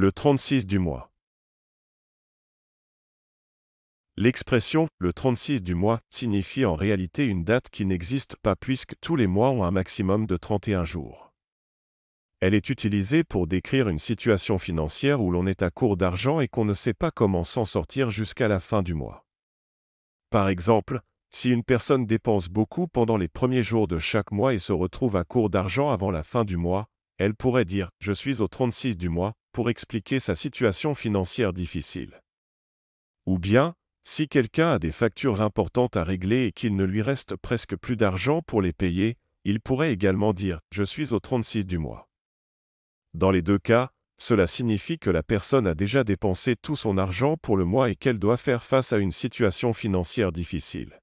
le 36 du mois. L'expression « le 36 du mois » signifie en réalité une date qui n'existe pas puisque tous les mois ont un maximum de 31 jours. Elle est utilisée pour décrire une situation financière où l'on est à court d'argent et qu'on ne sait pas comment s'en sortir jusqu'à la fin du mois. Par exemple, si une personne dépense beaucoup pendant les premiers jours de chaque mois et se retrouve à court d'argent avant la fin du mois, elle pourrait dire « Je suis au 36 du mois » pour expliquer sa situation financière difficile. Ou bien, si quelqu'un a des factures importantes à régler et qu'il ne lui reste presque plus d'argent pour les payer, il pourrait également dire ⁇ Je suis au 36 du mois ⁇ Dans les deux cas, cela signifie que la personne a déjà dépensé tout son argent pour le mois et qu'elle doit faire face à une situation financière difficile.